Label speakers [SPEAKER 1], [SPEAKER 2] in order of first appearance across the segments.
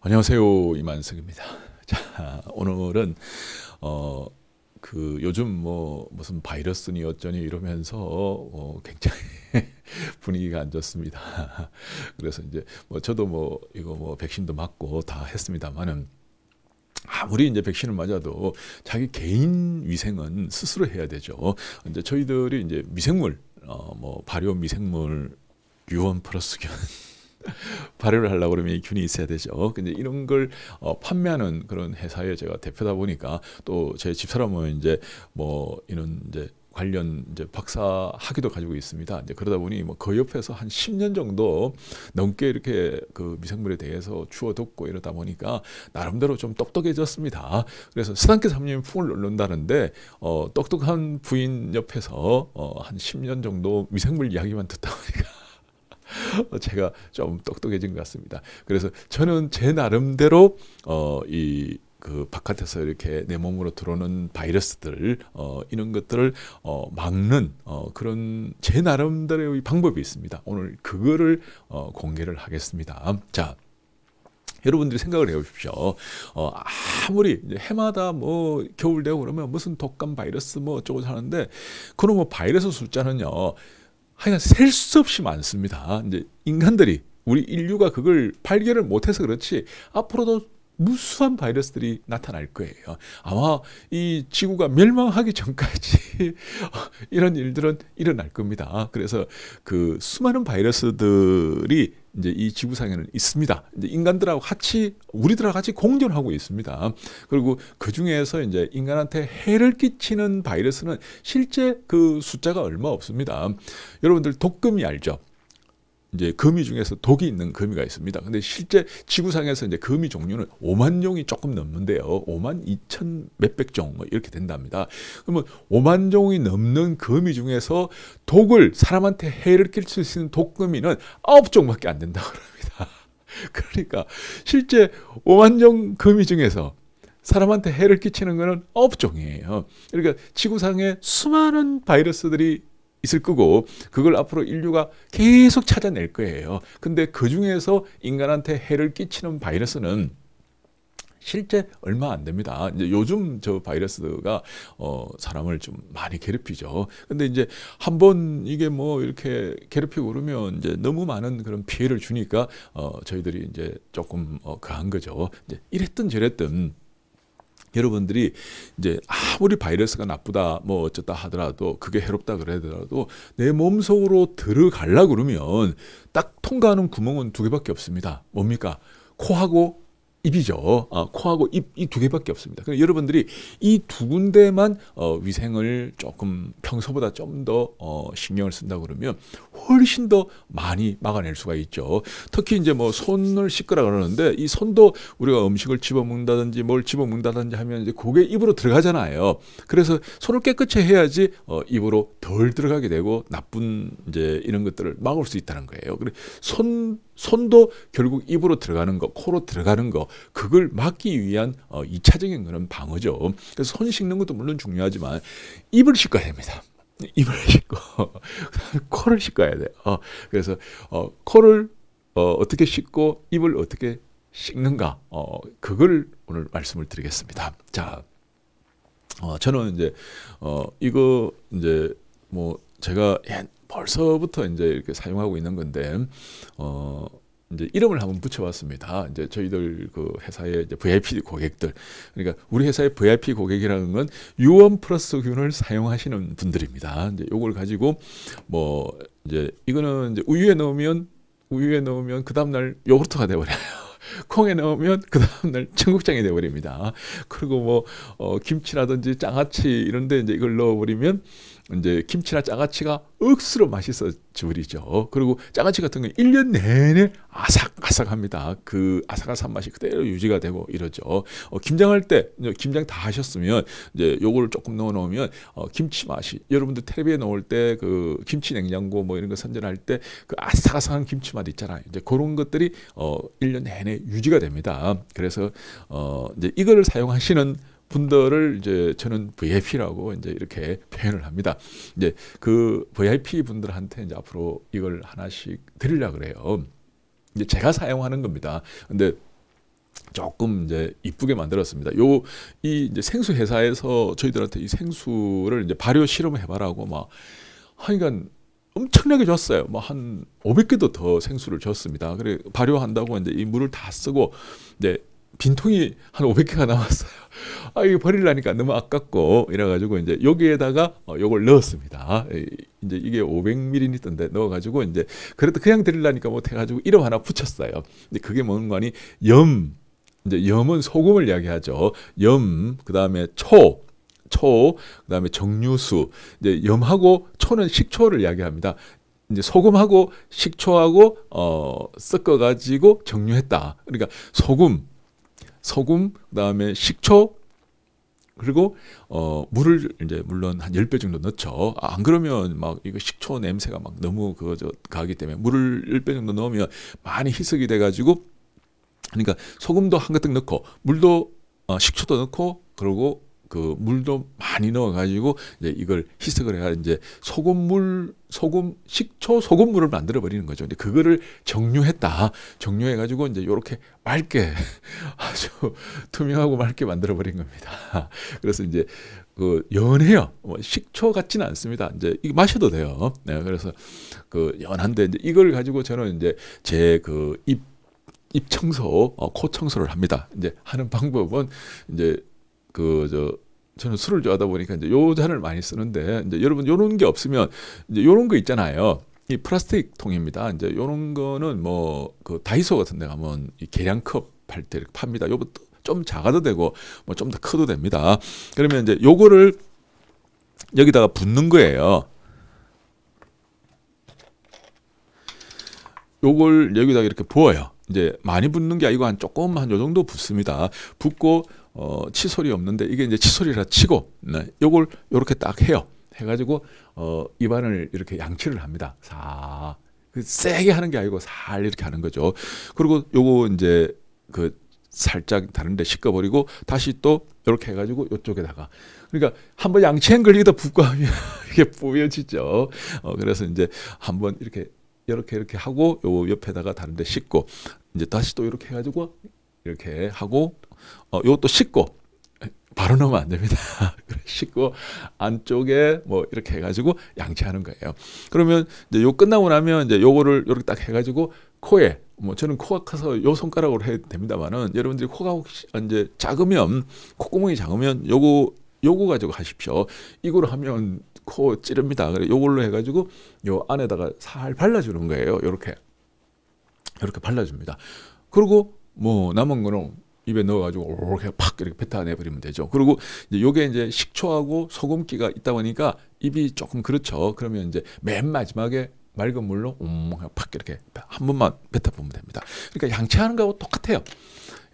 [SPEAKER 1] 안녕하세요 이만석입니다. 자 오늘은 어 그 요즘 뭐 무슨 바이러스니 어쩌니 이러면서 어, 굉장히 분위기가 안 좋습니다. 그래서 이제 뭐 저도 뭐 이거 뭐 백신도 맞고 다 했습니다만은 아무리 이제 백신을 맞아도 자기 개인 위생은 스스로 해야 되죠. 이제 저희들이 이제 미생물 어뭐 발효 미생물 유원 플러스견 발효를 하려고 그러면 이 균이 있어야 되죠. 근데 이런 걸 어, 판매하는 그런 회사에 제가 대표다 보니까 또 제 집사람은 이제 뭐 이런 이제 관련 이제 박사 학위도 가지고 있습니다. 이제 그러다 보니 뭐그 옆에서 한 10년 정도 넘게 이렇게 그 미생물에 대해서 주워듣고 이러다 보니까 나름대로 좀 똑똑해졌습니다. 그래서 스탄크 삼님 풍을 놓는다는데 어, 똑똑한 부인 옆에서 어, 한 10년 정도 미생물 이야기만 듣다 보니까 어, 제가 좀 똑똑해진 것 같습니다. 그래서 저는 제 나름대로 어, 이그 바깥에서 이렇게 내 몸으로 들어오는 바이러스들 어, 이런 것들을 어, 막는 어, 그런 제 나름대로의 방법이 있습니다. 오늘 그거를 어, 공개를 하겠습니다. 자. 여러분들이 생각을 해보십시오. 어, 아무리 해마다 뭐 겨울 되고 그러면 무슨 독감 바이러스 뭐 어쩌고 하는데 그럼 뭐 바이러스 숫자는요 하여간 셀 수 없이 많습니다. 이제 인간들이 우리 인류가 그걸 발견을 못해서 그렇지 앞으로도 무수한 바이러스들이 나타날 거예요. 아마 이 지구가 멸망하기 전까지 이런 일들은 일어날 겁니다. 그래서 그 수많은 바이러스들이 이제 이 지구상에는 있습니다. 이제 인간들하고 같이 우리들하고 같이 공존하고 있습니다. 그리고 그 중에서 이제 인간한테 해를 끼치는 바이러스는 실제 그 숫자가 얼마 없습니다. 여러분들 독금이 알죠? 이제 거미 중에서 독이 있는 거미가 있습니다. 근데 실제 지구상에서 이제 거미 종류는 5만 종이 조금 넘는데요. 5만 2천 몇백 종 뭐 이렇게 된답니다. 그러면 5만 종이 넘는 거미 중에서 독을 사람한테 해를 끼칠 수 있는 독거미는 9종밖에 안 된다고 합니다. 그러니까 실제 5만 종 거미 중에서 사람한테 해를 끼치는 것은 9종이에요. 그러니까 지구상에 수많은 바이러스들이 있을 거고 그걸 앞으로 인류가 계속 찾아낼 거예요. 근데 그 중에서 인간한테 해를 끼치는 바이러스는 실제 얼마 안 됩니다. 이제 요즘 저 바이러스가 어 사람을 좀 많이 괴롭히죠. 근데 이제 한번 이게 뭐 이렇게 괴롭히고 그러면 이제 너무 많은 그런 피해를 주니까 어 저희들이 이제 조금 어 그한 거죠. 이제 이랬든 저랬든 여러분들이 이제 아무리 바이러스가 나쁘다 뭐 어쨌다 하더라도 그게 해롭다 그러더라도 내 몸속으로 들어갈라 그러면 딱 통과하는 구멍은 두 개밖에 없습니다. 뭡니까? 코하고 입이죠. 어, 코하고 입 이 두 개밖에 없습니다. 그럼 그러니까 여러분들이 이 두 군데만 어, 위생을 조금 평소보다 좀더 어, 신경을 쓴다 그러면 훨씬 더 많이 막아낼 수가 있죠. 특히 이제 뭐 손을 씻거라 그러는데 이 손도 우리가 음식을 집어 먹는다든지 뭘 집어 먹는다든지 하면 이제 고개 입으로 들어가잖아요. 그래서 손을 깨끗이 해야지 어, 입으로 덜 들어가게 되고 나쁜 이제 이런 것들을 막을 수 있다는 거예요. 그래 손 손도 결국 입으로 들어가는 거, 코로 들어가는 거, 그걸 막기 위한 어, 2차적인 거는 방어죠. 그래서 손 씻는 것도 물론 중요하지만 입을 씻어야 됩니다. 입을 씻고 코를 씻어야 돼요. 어, 그래서 어, 코를 어, 어떻게 씻고 입을 어떻게 씻는가 어, 그걸 오늘 말씀을 드리겠습니다. 자, 어, 저는 이제 어, 이거 이제 뭐 제가 벌써부터 이제 이렇게 사용하고 있는 건데 어 이제 이름을 한번 붙여봤습니다. 이제 저희들 그 회사의 이제 VIP 고객들 그러니까 우리 회사의 VIP 고객이라는 건 유원 플러스균을 사용하시는 분들입니다. 이제 요걸 가지고 뭐 이제 이거는 이제 우유에 넣으면 우유에 넣으면 그 다음날 요구르트가 돼버려요. 콩에 넣으면 그 다음날 청국장이 돼버립니다. 그리고 뭐 어, 김치라든지 장아찌 이런데 이제 이걸 넣어버리면 이제 김치나 장아찌가 억수로 맛있어지불이죠 그리고 장아찌 같은 건 1년 내내 아삭아삭합니다. 그 아삭아삭한 맛이 그대로 유지가 되고 이러죠. 어, 김장할 때 김장 다 하셨으면 이제 요거를 조금 넣어 놓으면 어, 김치 맛이 여러분들 텔레비에 넣을 때 그 김치 냉장고 뭐 이런 거 선전할 때 그 아삭아삭한 김치 맛 있잖아요. 이제 그런 것들이 어, 1년 내내 유지가 됩니다. 그래서 어, 이제 이거를 사용하시는 분들을 이제 저는 VIP라고 이제 이렇게 표현을 합니다. 이제 그 VIP 분들한테 이제 앞으로 이걸 하나씩 드리려 그래요. 이제 제가 사용하는 겁니다. 근데 조금 이제 이쁘게 만들었습니다. 요이 생수 회사에서 저희들한테 이 생수를 이제 발효 실험해 봐라고 막 하니까 엄청나게 줬어요. 뭐 한 500개도 더 생수를 줬습니다. 그래 발효한다고 이제 이 물을 다 쓰고 이제 빈통이 한 500개가 나왔어요. 아, 이거 버리려니까 너무 아깝고, 이래가지고, 이제 여기에다가 어, 요걸 넣었습니다. 이제 이게 500ml인데 넣어가지고, 이제, 그래도 그냥 드리려니까 못해가지고, 뭐 이름 하나 붙였어요. 근데 그게 뭔가 아니, 염, 이제 염은 소금을 이야기하죠. 염, 그 다음에 초, 초, 그 다음에 정류수, 이제 염하고 초는 식초를 이야기합니다. 이제 소금하고 식초하고 어 섞어가지고 정류했다. 그러니까 소금, 소금, 그다음에 식초 그리고 어 물을 이제 물론 한 10배 정도 넣죠. 아, 안 그러면 막 이거 식초 냄새가 막 너무 그거 저 가기 때문에 물을 10배 정도 넣으면 많이 희석이 돼 가지고 그러니까 소금도 한 가득 넣고 물도 어, 식초도 넣고 그리고 그 물도 많이 넣어 가지고 이제 이걸 희석을 해가 이제 소금물 소금 식초 소금물을 만들어 버리는 거죠. 근데 그거를 정류했다. 정류해 가지고 이제 요렇게 맑게 아주 투명하고 맑게 만들어 버린 겁니다. 그래서 이제 그 연해요. 뭐 식초 같지는 않습니다. 이제 이거 마셔도 돼요. 네, 그래서 그 연한데 이제 이걸 가지고 저는 이제 제 그 입 입 청소, 어, 코 청소를 합니다. 이제 하는 방법은 이제 그저 저는 술을 좋아하다 보니까 이제 요 잔을 많이 쓰는데 이제 여러분 요런 게 없으면 이제 요런 거 있잖아요. 이 플라스틱 통입니다. 이제 요런 거는 뭐 그 다이소 같은 데 가면 이 계량컵 팔때게 팝니다. 요것도 좀 작아도 되고 뭐 좀 더 커도 됩니다. 그러면 이제 요거를 여기다가 붓는 거예요. 요걸 여기다 이렇게 부어요. 이제 많이 붓는 게 아니고 한 조금 한 요 정도 붓습니다. 붓고 어, 칫솔이 없는데 이게 이제 칫솔이라 치고 네, 요걸 요렇게 딱 해요. 해가지고 어, 입안을 이렇게 양치를 합니다. 사 그 세게 하는 게 아니고 살 이렇게 하는 거죠. 그리고 요거 이제 그 살짝 다른데 씻어버리고 다시 또 이렇게 해가지고 이쪽에다가 그러니까 한번 양치한 걸리기다 붓고 하면 이게 보여지죠. 어, 그래서 이제 한번 이렇게 이렇게 이렇게 하고 요 옆에다가 다른데 씻고 이제 다시 또 이렇게 해가지고 이렇게 하고 어, 요것도 씻고 바로 넣으면 안 됩니다. 씻고 안쪽에 뭐 이렇게 해가지고 양치하는 거예요. 그러면 이제 요 끝나고 나면 이제 요거를 이렇게 딱 해가지고 코에 뭐 저는 코가 커서 요 손가락으로 해야 됩니다만은 여러분들이 코가 혹시 아, 이제 작으면 콧구멍이 작으면 요거 요거 가지고 하십시오. 이거로 하면 코 찌릅니다. 그래 요걸로 해가지고 요 안에다가 살 발라주는 거예요. 요렇게 요렇게 발라줍니다. 그리고 뭐 남은 거는 입에 넣어가지고 오렇게 팍 이렇게 뱉어내버리면 되죠. 그리고 이제 요게 이제 식초하고 소금기가 있다 보니까 입이 조금 그렇죠. 그러면 이제 맨 마지막에 맑은 물로 음, 팍 이렇게 한 번만 뱉어보면 됩니다. 그러니까 양치하는 거하고 똑같아요.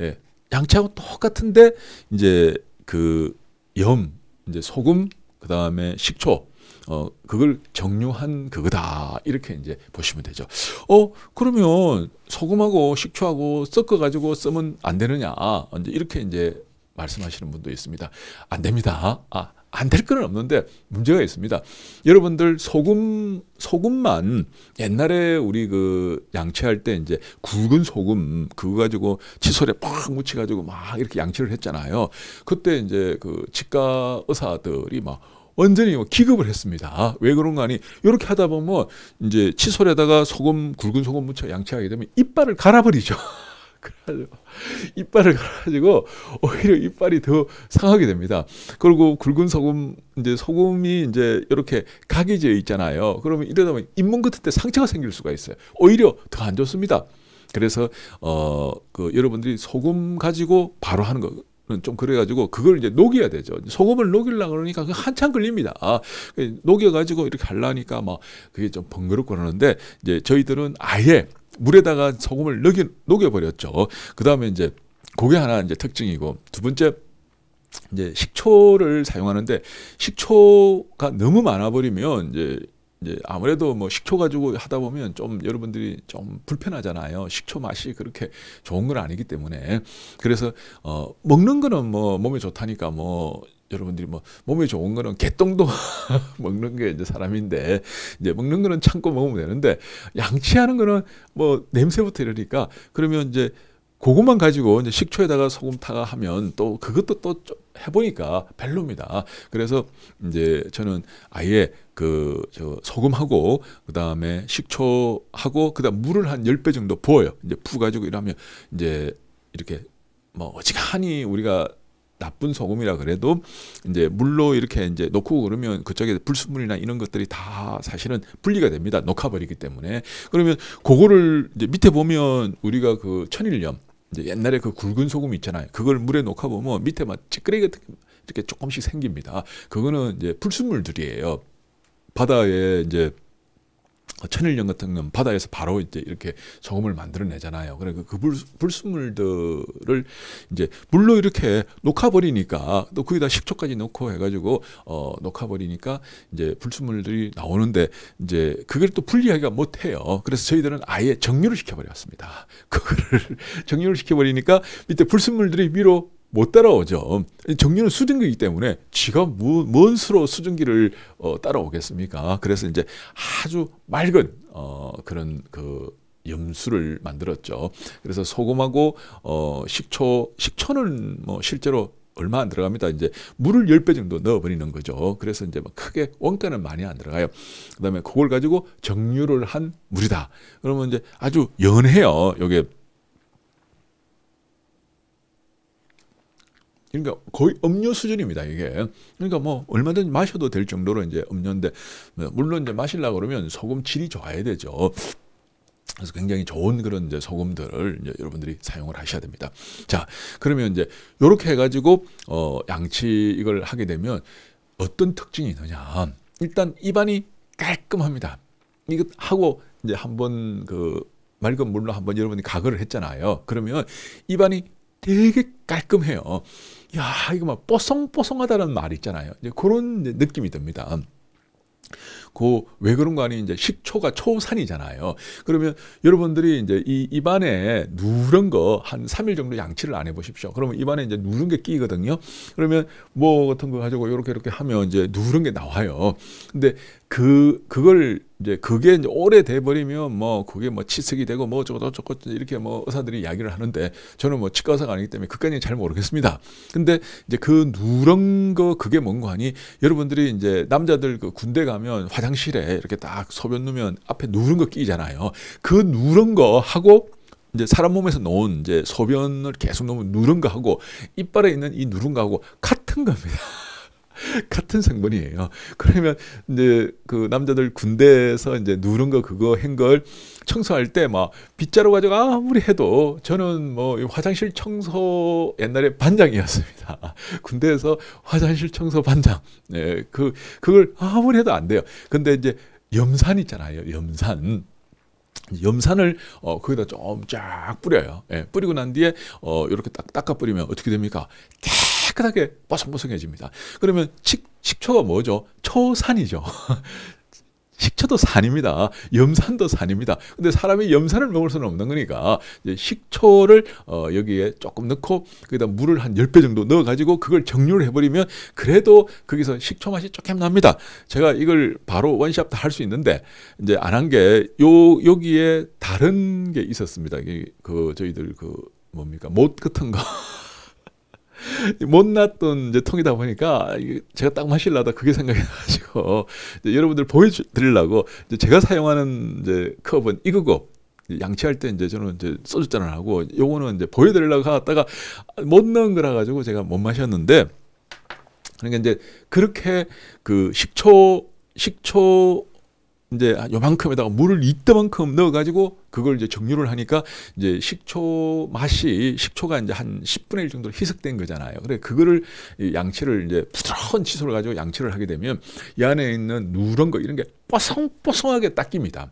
[SPEAKER 1] 예, 양치하고 똑같은데 이제 그 염, 이제 소금, 그 다음에 식초 어 그걸 정류한 그거다 이렇게 이제 보시면 되죠. 어 그러면 소금하고 식초하고 섞어 가지고 쓰면 안 되느냐? 이제 이렇게 이제 말씀하시는 분도 있습니다. 안 됩니다. 아, 안 될 건 없는데 문제가 있습니다. 여러분들 소금 소금만 옛날에 우리 그 양치할 때 이제 굵은 소금 그거 가지고 칫솔에 팍 묻혀 가지고 막 이렇게 양치를 했잖아요. 그때 이제 그 치과 의사들이 막 완전히 뭐 기급을 했습니다. 왜 그런가 하니 이렇게 하다 보면 뭐 이제 칫솔에다가 소금 굵은 소금 묻혀 양치하게 되면 이빨을 갈아버리죠. 그래가 이빨을 갈아가지고 오히려 이빨이 더 상하게 됩니다. 그리고 굵은 소금 이제 소금이 이제 이렇게 각이 지어 있잖아요. 그러면 이러다 보면 잇몸 같은 데 상처가 생길 수가 있어요. 오히려 더 안 좋습니다. 그래서 어그 여러분들이 소금 가지고 바로 하는 거 음, 좀 그래가지고 그걸 이제 녹여야 되죠. 소금을 녹이려 그러니까 한참 걸립니다. 아, 그 녹여가지고 이렇게 하려니까 막 뭐 그게 좀 번거롭고 그러는데 이제 저희들은 아예 물에다가 소금을 녹여, 녹여버렸죠. 그 다음에 이제 그게 하나 이제 특징이고 두 번째 이제 식초를 사용하는데 식초가 너무 많아 버리면 이제 이제 아무래도 뭐 식초 가지고 하다 보면 좀 여러분들이 좀 불편하잖아요. 식초 맛이 그렇게 좋은 건 아니기 때문에 그래서 어 먹는 거는 뭐 몸에 좋다니까 뭐 여러분들이 뭐 몸에 좋은 거는 개똥도 먹는 게 이제 사람인데 이제 먹는 거는 참고 먹으면 되는데 양치하는 거는 뭐 냄새부터 이러니까 그러면 이제 그것만 가지고 이제 식초에다가 소금 타가 하면 또 그것도 또 해보니까 별로입니다. 그래서 이제 저는 아예 그저 소금하고 그 다음에 식초하고 그다음 물을 한1 0배 정도 부어요. 이제 부 가지고 이러면 이제 이렇게 뭐 어지간히 우리가 나쁜 소금이라 그래도 이제 물로 이렇게 이제 놓고 그러면 그쪽에 불순물이나 이런 것들이 다 사실은 분리가 됩니다. 녹아버리기 때문에. 그러면 그거를 이제 밑에 보면 우리가 그 천일염 이제 옛날에 그 굵은 소금 있잖아요. 그걸 물에 녹아 보면 밑에 막 찌끄레기 같은 이렇게 조금씩 생깁니다. 그거는 이제 풀순물들이에요. 바다에 이제 어, 천일염 같은 건 바다에서 바로 이제 이렇게 소금을 만들어내잖아요. 그러니까 그 불, 불순물들을 이제 물로 이렇게 녹아버리니까 또 거기다 식초까지 넣고 해가지고 어, 녹아버리니까 이제 불순물들이 나오는데 이제 그걸 또 분리하기가 못해요. 그래서 저희들은 아예 정류를 시켜버렸습니다. 그거를 정류를 시켜버리니까 밑에 불순물들이 위로 못 따라오죠. 정유는 수증기이기 때문에 지가 뭔 수로 수증기를 어, 따라오겠습니까? 그래서 이제 아주 맑은 어, 그런 그 염수를 만들었죠. 그래서 소금하고 어, 식초, 식초는 뭐 실제로 얼마 안 들어갑니다. 이제 물을 10배 정도 넣어버리는 거죠. 그래서 이제 막 크게 원가는 많이 안 들어가요. 그 다음에 그걸 가지고 정류를 한 물이다. 그러면 이제 아주 연해요. 요게 그러니까 거의 음료 수준입니다, 이게. 그러니까 뭐 얼마든지 마셔도 될 정도로 이제 음료인데 뭐 물론 이제 마시려고 그러면 소금 질이 좋아야 되죠. 그래서 굉장히 좋은 그런 이제 소금들을 이제 여러분들이 사용을 하셔야 됩니다. 자, 그러면 이제 이렇게 해가지고 어, 양치 이걸 하게 되면 어떤 특징이 있느냐? 일단 입안이 깔끔합니다. 이것 하고 이제 한번 그 맑은 물로 한번 여러분이 가글을 했잖아요. 그러면 입안이 되게 깔끔해요. 야, 이거 막 뽀송뽀송하다는 말 있잖아요. 이제 그런 느낌이 듭니다. 그왜그런거아니 이제 식초가 초산이잖아요. 그러면 여러분들이 이제 이 입안에 누른거 한 3일 정도 양치를 안 해보십시오. 그러면 입안에 이제 누른 게 끼거든요. 그러면 뭐 같은 거 가지고 이렇게 이렇게 하면 이제 누른 게 나와요. 근데 그 그걸 이제 그게 이제 오래돼 버리면 뭐 그게 뭐 치석이 되고 뭐 저거 저거 이렇게 뭐 의사들이 이야기를 하는데 저는 뭐 치과 의사가 아니기 때문에 그까지는 잘 모르겠습니다. 근데 이제 그 누런 거 그게 뭔거 하니 여러분들이 이제 남자들 그 군대 가면 화 화장실에 이렇게 딱 소변 누면 앞에 누른거 끼잖아요. 그 누런 거 하고 이제 사람 몸에서 넣은 이제 소변을 계속 넣으면 누른 거하고 이빨에 있는 이 누른 거하고 같은 겁니다. 같은 성분이에요. 그러면 이제 그 남자들 군대에서 이제 누른 거 그거 한 걸 청소할 때 막 빗자루 가지고 아무리 해도 저는 뭐 화장실 청소 옛날에 반장이었습니다. 군대에서 화장실 청소 반장. 예, 그 그걸 아무리 해도 안 돼요. 근데 이제 염산 있잖아요. 염산. 염산을 어, 거기다 좀 쫙 뿌려요. 예, 뿌리고 난 뒤에 어, 이렇게 딱 닦아 뿌리면 어떻게 됩니까? 깨끗하게 뽀송뽀송해집니다. 그러면 식, 식초가 뭐죠? 초산이죠. 식초도 산입니다. 염산도 산입니다. 근데 사람이 염산을 먹을 수는 없는 거니까 식초를 어 여기에 조금 넣고 거기다 물을 한 10배 정도 넣어 가지고 그걸 정류를 해 버리면 그래도 거기서 식초 맛이 조금 납니다. 제가 이걸 바로 원샷 다할 수 있는데 이제 안 한 게 요 여기에 다른 게 있었습니다. 그 저희들 그 뭡니까? 못 같은 거 못났던 이제 통이다 보니까 제가 딱 마실라다 그게 생각이 나가지고 이제 여러분들 보여드리려고 이제 제가 사용하는 이제 컵은 이거고 양치할 때 이제 저는 이제 소주 잔을 하고 요거는 이제 보여드리려고 하다가 못 넣은 거라 가지고 제가 못 마셨는데 그러니까 이제 그렇게 그 식초 식초 이제 요만큼에다가 물을 이때만큼 넣어가지고 그걸 이제 정류를 하니까 이제 식초 맛이 식초가 이제 한 10분의 1 정도로 희석된 거잖아요. 그래 그거를 양치를 이제 부드러운 칫솔을 가지고 양치를 하게 되면 이 안에 있는 누런 거 이런 게 뽀송뽀송하게 닦입니다.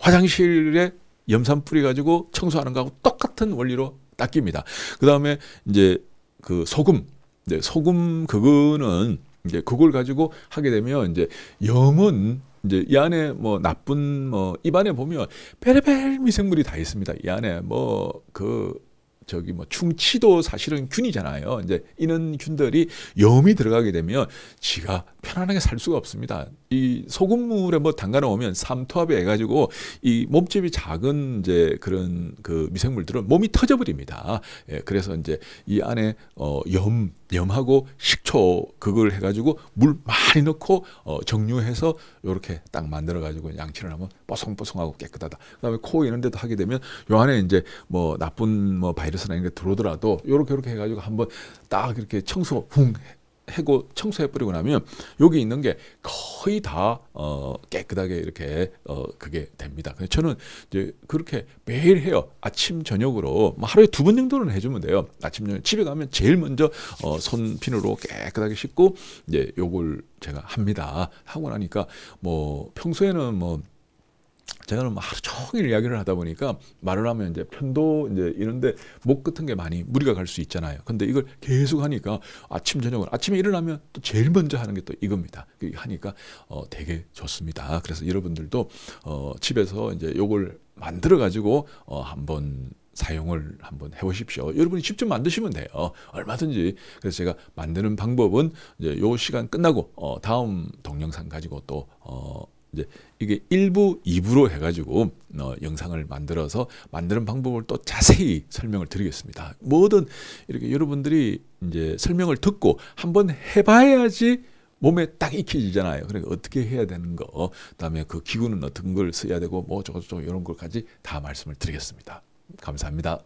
[SPEAKER 1] 화장실에 염산 뿌리 가지고 청소하는 거하고 똑같은 원리로 닦입니다. 그 다음에 이제 그 소금, 네, 소금 그거는 이제 그걸 가지고 하게 되면 이제 염은 이제 이 안에 뭐 나쁜 뭐 입안에 보면 별레별 미생물이 다 있습니다. 이 안에 뭐 그 저기 뭐 충치도 사실은 균이잖아요. 이제 이런 균들이 염이 들어가게 되면 지가 편안하게 살 수가 없습니다. 이 소금물에 뭐 담가 놓으면 삼투압에 해가지고 이 몸집이 작은 이제 그런 그 미생물들은 몸이 터져버립니다. 예, 그래서 이제 이 안에 어, 염, 염하고 식초 그걸 해가지고 물 많이 넣고 어, 정류해서 이렇게 딱 만들어가지고 양치를 하면 뽀송뽀송하고 깨끗하다. 그다음에 코 이런 데도 하게 되면 요 안에 이제 뭐 나쁜 뭐 바이러스나 이런 게 들어오더라도 요렇게 요렇게 해가지고 한번 딱 이렇게 청소 훅 해고 청소해 버리고 나면 여기 있는 게 거의 다 어, 깨끗하게 이렇게 어, 그게 됩니다. 그래서 저는 이제 그렇게 매일 해요. 아침 저녁으로 뭐 하루에 두 번 정도는 해주면 돼요. 아침 저녁 집에 가면 제일 먼저 어, 손핀으로 깨끗하게 씻고 이제 요걸 제가 합니다. 하고 나니까 뭐 평소에는 뭐 제가 그럼 뭐 하루 종일 이야기를 하다 보니까 말을 하면 이제 편도 이제 이런데 목 같은 게 많이 무리가 갈 수 있잖아요. 근데 이걸 계속 하니까 아침 저녁은 아침에 일어나면 또 제일 먼저 하는 게 또 이겁니다. 그 하니까 어 되게 좋습니다. 그래서 여러분들도 어 집에서 이제 요걸 만들어 가지고 어 한번 사용을 한번 해보십시오. 여러분이 직접 만드시면 돼요. 얼마든지. 그래서 제가 만드는 방법은 이제 요 시간 끝나고 어, 다음 동영상 가지고 또 어, 이제 이게 일부 입으로 해가지고 어, 영상을 만들어서 만드는 방법을 또 자세히 설명을 드리겠습니다. 뭐든 이렇게 여러분들이 이제 설명을 듣고 한번 해봐야지 몸에 딱 익혀지잖아요. 그러니까 어떻게 해야 되는 거, 어, 그다음에 그 기구는 어떤 걸 써야 되고 뭐 저거 저거 이런 걸까지 다 말씀을 드리겠습니다. 감사합니다.